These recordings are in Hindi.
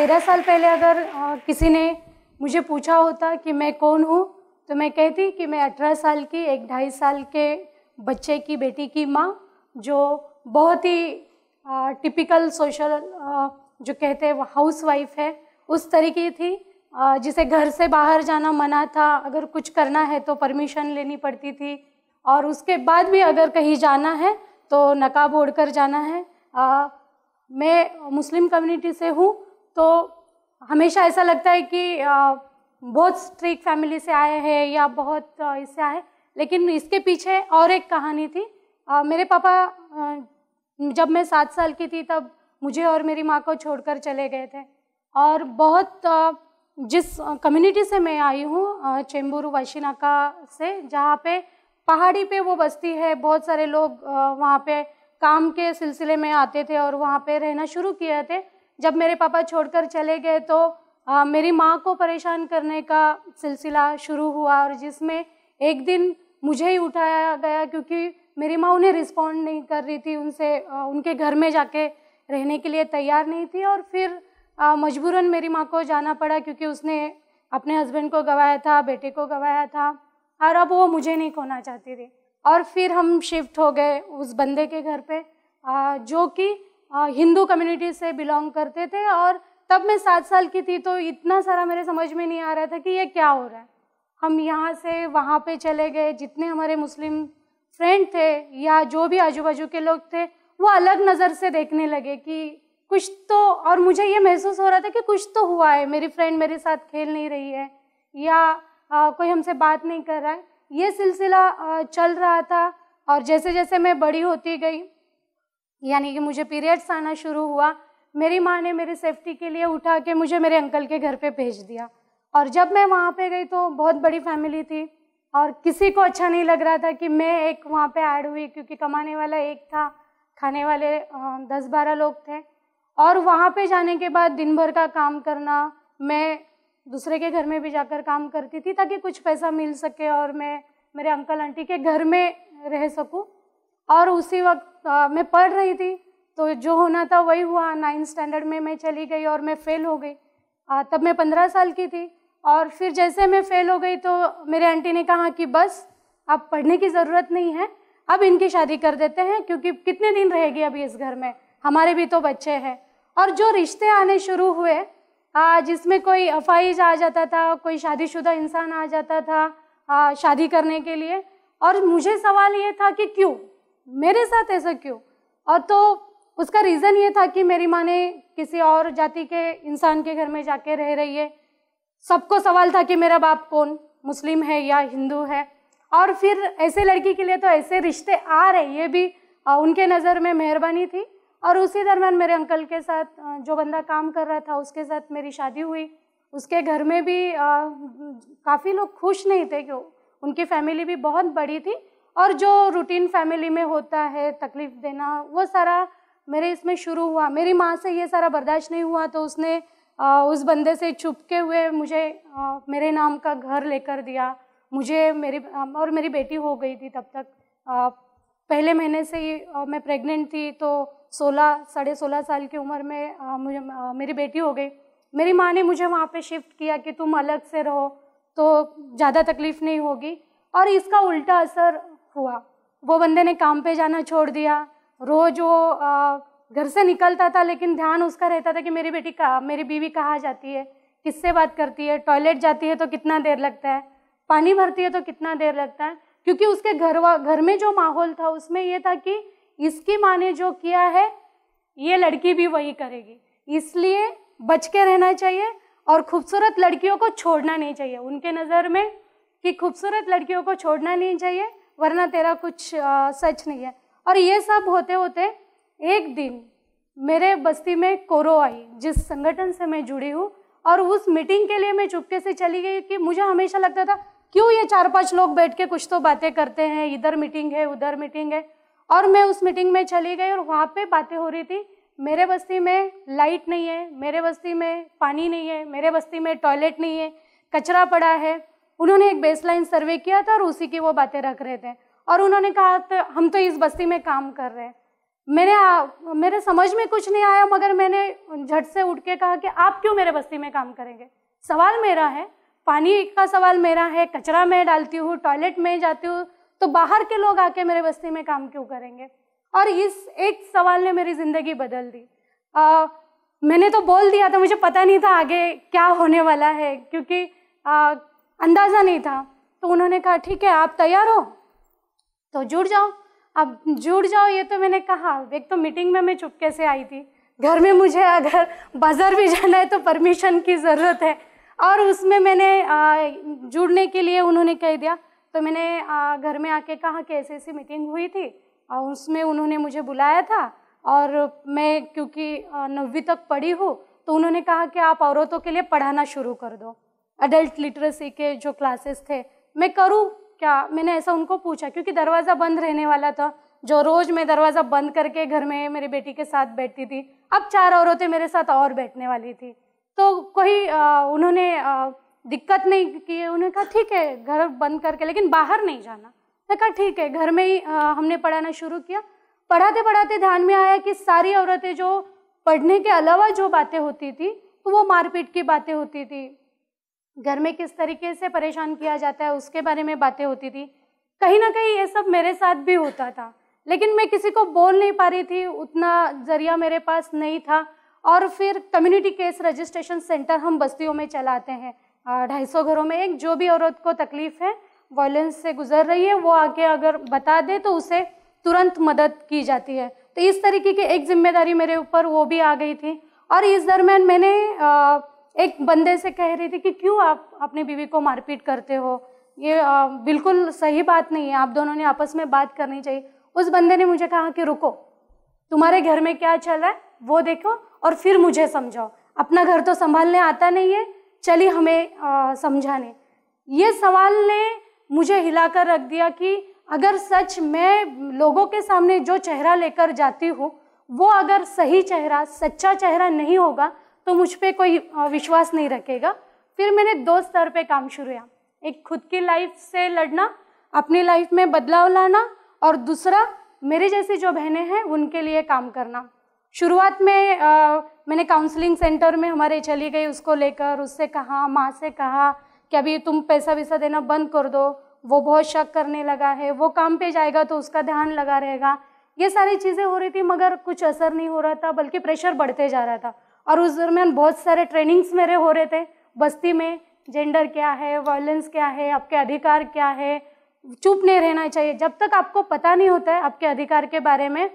तेरह साल पहले अगर किसी ने मुझे पूछा होता कि मैं कौन हूँ तो मैं कहती कि मैं अठारह साल की एक ढाई साल के बच्चे की बेटी की माँ जो बहुत ही टिपिकल सोशल जो कहते हैं हाउस वाइफ है उस तरीके थी जिसे घर से बाहर जाना मना था अगर कुछ करना है तो परमिशन लेनी पड़ती थी और उसके बाद भी अगर कहीं जाना है तो नकाब ओढ़ कर जाना है आ, मैं मुस्लिम कम्युनिटी से हूँ तो हमेशा ऐसा लगता है कि बहुत स्ट्रिक फैमिली से आए हैं या बहुत इससे आए लेकिन इसके पीछे और एक कहानी थी मेरे पापा जब मैं सात साल की थी तब मुझे और मेरी माँ को छोड़कर चले गए थे और बहुत जिस कम्युनिटी से मैं आई हूँ चेंबूर वाशिनाका से जहाँ पे पहाड़ी पे वो बस्ती है बहुत सारे लोग वहाँ पे काम के सिलसिले में आते थे और वहाँ पे रहना शुरू किए थे जब मेरे पापा छोड़कर चले गए तो आ, मेरी माँ को परेशान करने का सिलसिला शुरू हुआ और जिसमें एक दिन मुझे ही उठाया गया क्योंकि मेरी माँ उन्हें रिस्पॉन्ड नहीं कर रही थी उनसे आ, उनके घर में जाके रहने के लिए तैयार नहीं थी और फिर मजबूरन मेरी माँ को जाना पड़ा क्योंकि उसने अपने हस्बैंड को गवाया था बेटे को गवाया था और अब वो मुझे नहीं खोना चाहती थी और फिर हम शिफ्ट हो गए उस बंदे के घर पे आ, जो कि हिंदू कम्युनिटी से बिलोंग करते थे और तब मैं सात साल की थी तो इतना सारा मेरे समझ में नहीं आ रहा था कि ये क्या हो रहा है हम यहाँ से वहाँ पे चले गए जितने हमारे मुस्लिम फ्रेंड थे या जो भी आजू बाजू के लोग थे वो अलग नज़र से देखने लगे कि कुछ तो और मुझे ये महसूस हो रहा था कि कुछ तो हुआ है मेरी फ्रेंड मेरे साथ खेल नहीं रही है या आ, कोई हमसे बात नहीं कर रहा है ये सिलसिला चल रहा था और जैसे जैसे मैं बड़ी होती गई यानी कि मुझे पीरियड्स आना शुरू हुआ मेरी माँ ने मेरी सेफ्टी के लिए उठा के मुझे मेरे अंकल के घर पे भेज दिया और जब मैं वहाँ पे गई तो बहुत बड़ी फैमिली थी और किसी को अच्छा नहीं लग रहा था कि मैं एक वहाँ पे ऐड हुई क्योंकि कमाने वाला एक था खाने वाले दस बारह लोग थे और वहाँ पे जाने के बाद दिन भर का काम करना मैं दूसरे के घर में भी जाकर काम करती थी ताकि कुछ पैसा मिल सके और मैं मेरे अंकल आंटी के घर में रह सकूँ और उसी वक्त आ, मैं पढ़ रही थी तो जो होना था वही हुआ नाइन्थ स्टैंडर्ड में मैं चली गई और मैं फ़ेल हो गई आ, तब मैं पंद्रह साल की थी और फिर जैसे मैं फ़ेल हो गई तो मेरे आंटी ने कहा कि बस अब पढ़ने की ज़रूरत नहीं है अब इनकी शादी कर देते हैं क्योंकि कितने दिन रहेगी अभी इस घर में हमारे भी तो बच्चे हैं और जो रिश्ते आने शुरू हुए जिसमें कोई अफाइज आ जाता था कोई शादीशुदा इंसान आ जाता था शादी करने के लिए और मुझे सवाल ये था कि क्यों मेरे साथ ऐसा क्यों और तो उसका रीज़न ये था कि मेरी माँ ने किसी और जाति के इंसान के घर में जाके रह रही है सबको सवाल था कि मेरा बाप कौन मुस्लिम है या हिंदू है और फिर ऐसे लड़की के लिए तो ऐसे रिश्ते आ रहे ये भी उनके नज़र में मेहरबानी थी और उसी दरमियान मेरे अंकल के साथ जो बंदा काम कर रहा था उसके साथ मेरी शादी हुई उसके घर में भी काफ़ी लोग खुश नहीं थे क्यों उनकी फैमिली भी बहुत बड़ी थी और जो रूटीन फैमिली में होता है तकलीफ़ देना वो सारा मेरे इसमें शुरू हुआ मेरी माँ से ये सारा बर्दाश्त नहीं हुआ तो उसने आ, उस बंदे से छुपके हुए मुझे आ, मेरे नाम का घर लेकर दिया मुझे मेरी और मेरी बेटी हो गई थी तब तक आ, पहले महीने से ही मैं प्रेग्नेंट थी तो सोलह साढ़े सोलह साल की उम्र में मुझे मेरी बेटी हो गई मेरी माँ ने मुझे वहाँ पे शिफ्ट किया कि तुम अलग से रहो तो ज़्यादा तकलीफ़ नहीं होगी और इसका उल्टा असर हुआ वो बंदे ने काम पे जाना छोड़ दिया रोज वो घर से निकलता था लेकिन ध्यान उसका रहता था कि मेरी बेटी कहा मेरी बीवी कहाँ जाती है किससे बात करती है टॉयलेट जाती है तो कितना देर लगता है पानी भरती है तो कितना देर लगता है क्योंकि उसके घर घर में जो माहौल था उसमें ये था कि इसकी माँ ने जो किया है ये लड़की भी वही करेगी इसलिए बच के रहना चाहिए और खूबसूरत लड़कियों को छोड़ना नहीं चाहिए उनके नज़र में कि खूबसूरत लड़कियों को छोड़ना नहीं चाहिए वरना तेरा कुछ आ, सच नहीं है और ये सब होते होते एक दिन मेरे बस्ती में कोरो आई जिस संगठन से मैं जुड़ी हूँ और उस मीटिंग के लिए मैं चुपके से चली गई कि मुझे हमेशा लगता था क्यों ये चार पांच लोग बैठ के कुछ तो बातें करते हैं इधर मीटिंग है उधर मीटिंग है और मैं उस मीटिंग में चली गई और वहाँ पे बातें हो रही थी मेरे बस्ती में लाइट नहीं है मेरे बस्ती में पानी नहीं है मेरे बस्ती में टॉयलेट नहीं है कचरा पड़ा है उन्होंने एक बेसलाइन सर्वे किया था और उसी की वो बातें रख रहे थे और उन्होंने कहा तो हम तो इस बस्ती में काम कर रहे हैं मैंने आ, मेरे समझ में कुछ नहीं आया मगर मैंने झट से उठ के कहा कि आप क्यों मेरे बस्ती में काम करेंगे सवाल मेरा है पानी का सवाल मेरा है कचरा मैं डालती हूँ टॉयलेट में जाती हूँ तो बाहर के लोग आके मेरे बस्ती में काम क्यों करेंगे और इस एक सवाल ने मेरी ज़िंदगी बदल दी आ, मैंने तो बोल दिया था मुझे पता नहीं था आगे क्या होने वाला है क्योंकि आ, अंदाज़ा नहीं था तो उन्होंने कहा ठीक है आप तैयार हो तो जुड़ जाओ अब जुड़ जाओ ये तो मैंने कहा एक तो मीटिंग में मैं चुपके से आई थी घर में मुझे अगर बाज़ार भी जाना है तो परमिशन की ज़रूरत है और उसमें मैंने जुड़ने के लिए उन्होंने कह दिया तो मैंने घर में आके कहा कि ऐसी ऐसी मीटिंग हुई थी और उसमें उन्होंने मुझे बुलाया था और मैं क्योंकि नवी तक पढ़ी हूँ तो उन्होंने कहा कि आप औरतों के लिए पढ़ाना शुरू कर दो अडल्ट लिटरेसी के जो क्लासेस थे मैं करूँ क्या मैंने ऐसा उनको पूछा क्योंकि दरवाज़ा बंद रहने वाला था जो रोज़ मैं दरवाज़ा बंद करके घर में मेरी बेटी के साथ बैठती थी अब चार औरतें मेरे साथ और बैठने वाली थी तो कोई आ, उन्होंने आ, दिक्कत नहीं की उन्होंने कहा ठीक है घर बंद करके लेकिन बाहर नहीं जाना मैं कहा ठीक है घर में ही आ, हमने पढ़ाना शुरू किया पढ़ाते पढ़ाते ध्यान में आया कि सारी औरतें जो पढ़ने के अलावा जो बातें होती थी तो वो मारपीट की बातें होती थी घर में किस तरीके से परेशान किया जाता है उसके बारे में बातें होती थी कहीं ना कहीं ये सब मेरे साथ भी होता था लेकिन मैं किसी को बोल नहीं पा रही थी उतना जरिया मेरे पास नहीं था और फिर कम्युनिटी केस रजिस्ट्रेशन सेंटर हम बस्तियों में चलाते हैं ढाई सौ घरों में एक जो भी औरत को तकलीफ़ है वायलेंस से गुजर रही है वो आके अगर बता दे तो उसे तुरंत मदद की जाती है तो इस तरीके की एक जिम्मेदारी मेरे ऊपर वो भी आ गई थी और इस दरमियान मैंने आ, एक बंदे से कह रही थी कि क्यों आप अपनी बीवी को मारपीट करते हो ये आ, बिल्कुल सही बात नहीं है आप दोनों ने आपस में बात करनी चाहिए उस बंदे ने मुझे कहा कि रुको तुम्हारे घर में क्या चल रहा है वो देखो और फिर मुझे समझाओ अपना घर तो संभालने आता नहीं है चलिए हमें समझाने ये सवाल ने मुझे हिलाकर रख दिया कि अगर सच मैं लोगों के सामने जो चेहरा लेकर जाती हूँ वो अगर सही चेहरा सच्चा चेहरा नहीं होगा तो मुझ पर कोई विश्वास नहीं रखेगा फिर मैंने दो स्तर पर काम शुरू किया एक खुद की लाइफ से लड़ना अपनी लाइफ में बदलाव लाना और दूसरा मेरे जैसी जो बहनें हैं उनके लिए काम करना शुरुआत में आ, मैंने काउंसलिंग सेंटर में हमारे चली गई उसको लेकर उससे कहा माँ से कहा कि अभी तुम पैसा वैसा देना बंद कर दो वो बहुत शक करने लगा है वो काम पे जाएगा तो उसका ध्यान लगा रहेगा ये सारी चीज़ें हो रही थी मगर कुछ असर नहीं हो रहा था बल्कि प्रेशर बढ़ते जा रहा था और उस दरमियान बहुत सारे ट्रेनिंग्स मेरे हो रहे थे बस्ती में जेंडर क्या है वायलेंस क्या है आपके अधिकार क्या है चुप नहीं रहना चाहिए जब तक आपको पता नहीं होता है आपके अधिकार के बारे में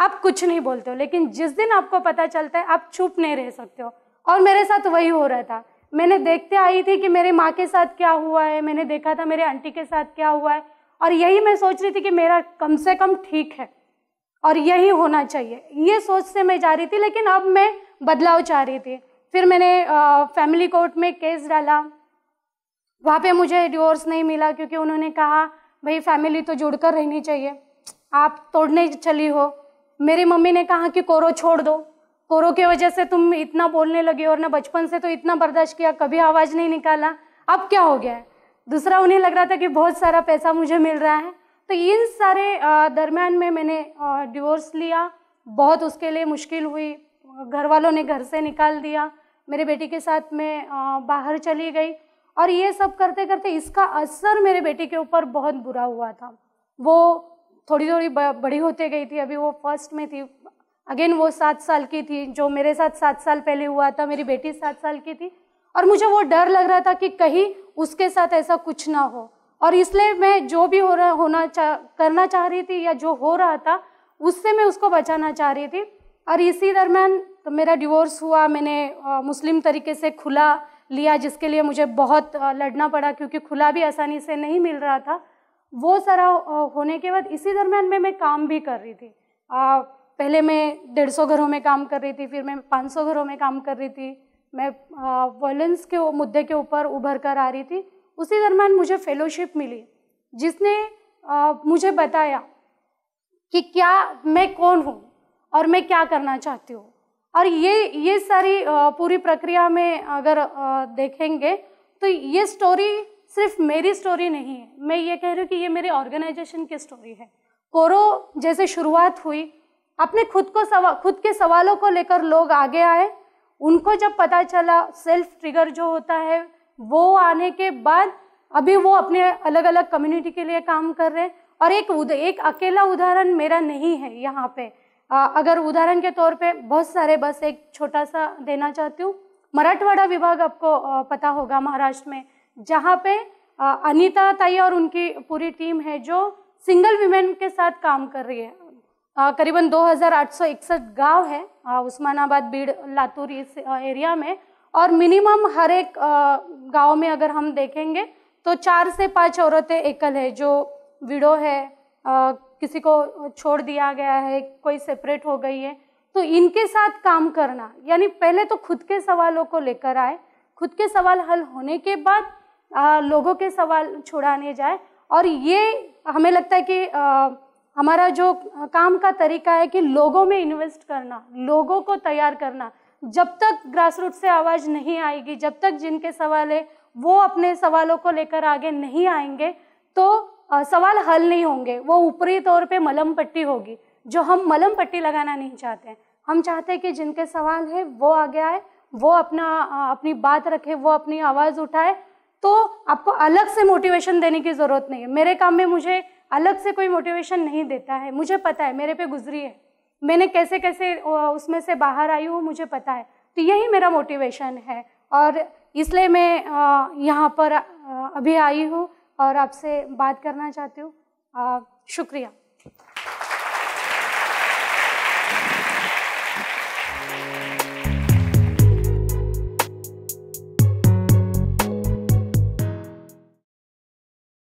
आप कुछ नहीं बोलते हो लेकिन जिस दिन आपको पता चलता है आप चुप नहीं रह सकते हो और मेरे साथ वही हो रहा था मैंने देखते आई थी कि मेरे माँ के साथ क्या हुआ है मैंने देखा था मेरे आंटी के साथ क्या हुआ है और यही मैं सोच रही थी कि मेरा कम से कम ठीक है और यही होना चाहिए ये सोच से मैं जा रही थी लेकिन अब मैं बदलाव चाह रही थी फिर मैंने फैमिली कोर्ट में केस डाला वहाँ पे मुझे डिवोर्स नहीं मिला क्योंकि उन्होंने कहा भाई फैमिली तो जुड़कर रहनी चाहिए आप तोड़ने चली हो मेरी मम्मी ने कहा कि कोरो छोड़ दो कोरो की वजह से तुम इतना बोलने लगे और ना बचपन से तो इतना बर्दाश्त किया कभी आवाज़ नहीं निकाला अब क्या हो गया है दूसरा उन्हें लग रहा था कि बहुत सारा पैसा मुझे मिल रहा है तो इन सारे दरम्यान में मैंने डिवोर्स लिया बहुत उसके लिए मुश्किल हुई घर वालों ने घर से निकाल दिया मेरे बेटी के साथ मैं बाहर चली गई और ये सब करते करते इसका असर मेरे बेटी के ऊपर बहुत बुरा हुआ था वो थोड़ी थोड़ी बड़ी होते गई थी अभी वो फर्स्ट में थी अगेन वो सात साल की थी जो मेरे साथ सात साल पहले हुआ था मेरी बेटी सात साल की थी और मुझे वो डर लग रहा था कि कहीं उसके साथ ऐसा कुछ ना हो और इसलिए मैं जो भी हो रहा होना चा, करना चाह रही थी या जो हो रहा था उससे मैं उसको बचाना चाह रही थी और इसी दरम्यान तो मेरा डिवोर्स हुआ मैंने आ, मुस्लिम तरीके से खुला लिया जिसके लिए मुझे बहुत आ, लड़ना पड़ा क्योंकि खुला भी आसानी से नहीं मिल रहा था वो सारा होने के बाद इसी दरम्यान में मैं काम भी कर रही थी आ, पहले मैं डेढ़ सौ घरों में काम कर रही थी फिर मैं पाँच सौ घरों में काम कर रही थी मैं वॉलेंस के मुद्दे के ऊपर उभर कर आ रही थी उसी दरम्यान मुझे फेलोशिप मिली जिसने आ, मुझे बताया कि क्या मैं कौन हूँ और मैं क्या करना चाहती हूँ और ये ये सारी पूरी प्रक्रिया में अगर देखेंगे तो ये स्टोरी सिर्फ मेरी स्टोरी नहीं है मैं ये कह रही हूँ कि ये मेरे ऑर्गेनाइजेशन की स्टोरी है कोरो जैसे शुरुआत हुई अपने खुद को सवा खुद के सवालों को लेकर लोग आगे आए उनको जब पता चला सेल्फ ट्रिगर जो होता है वो आने के बाद अभी वो अपने अलग अलग कम्युनिटी के लिए काम कर रहे हैं और एक उद, एक अकेला उदाहरण मेरा नहीं है यहाँ पे अगर उदाहरण के तौर पे बहुत सारे बस एक छोटा सा देना चाहती हूँ मराठवाड़ा विभाग आपको पता होगा महाराष्ट्र में जहाँ पे अनीता ताई और उनकी पूरी टीम है जो सिंगल वीमेन के साथ काम कर रही है करीबन 2861 गांव है उस्मानाबाद बीड़ लातूर इस एरिया में और मिनिमम हर एक गांव में अगर हम देखेंगे तो चार से पांच औरतें एकल है जो विडो है किसी को छोड़ दिया गया है कोई सेपरेट हो गई है तो इनके साथ काम करना यानी पहले तो खुद के सवालों को लेकर आए खुद के सवाल हल होने के बाद आ, लोगों के सवाल छुड़ाने जाए और ये हमें लगता है कि आ, हमारा जो काम का तरीका है कि लोगों में इन्वेस्ट करना लोगों को तैयार करना जब तक ग्रास रूट से आवाज़ नहीं आएगी जब तक जिनके सवाल है वो अपने सवालों को लेकर आगे नहीं आएंगे तो सवाल हल नहीं होंगे वो ऊपरी तौर पे मलम पट्टी होगी जो हम मलम पट्टी लगाना नहीं चाहते हैं हम चाहते हैं कि जिनके सवाल है वो आगे आए वो अपना अपनी बात रखे वो अपनी आवाज़ उठाए तो आपको अलग से मोटिवेशन देने की ज़रूरत नहीं है मेरे काम में मुझे अलग से कोई मोटिवेशन नहीं देता है मुझे पता है मेरे पे गुजरी है मैंने कैसे कैसे उसमें से बाहर आई हूँ मुझे पता है तो यही मेरा मोटिवेशन है और इसलिए मैं यहाँ पर अभी आई हूँ और आपसे बात करना चाहती हूँ शुक्रिया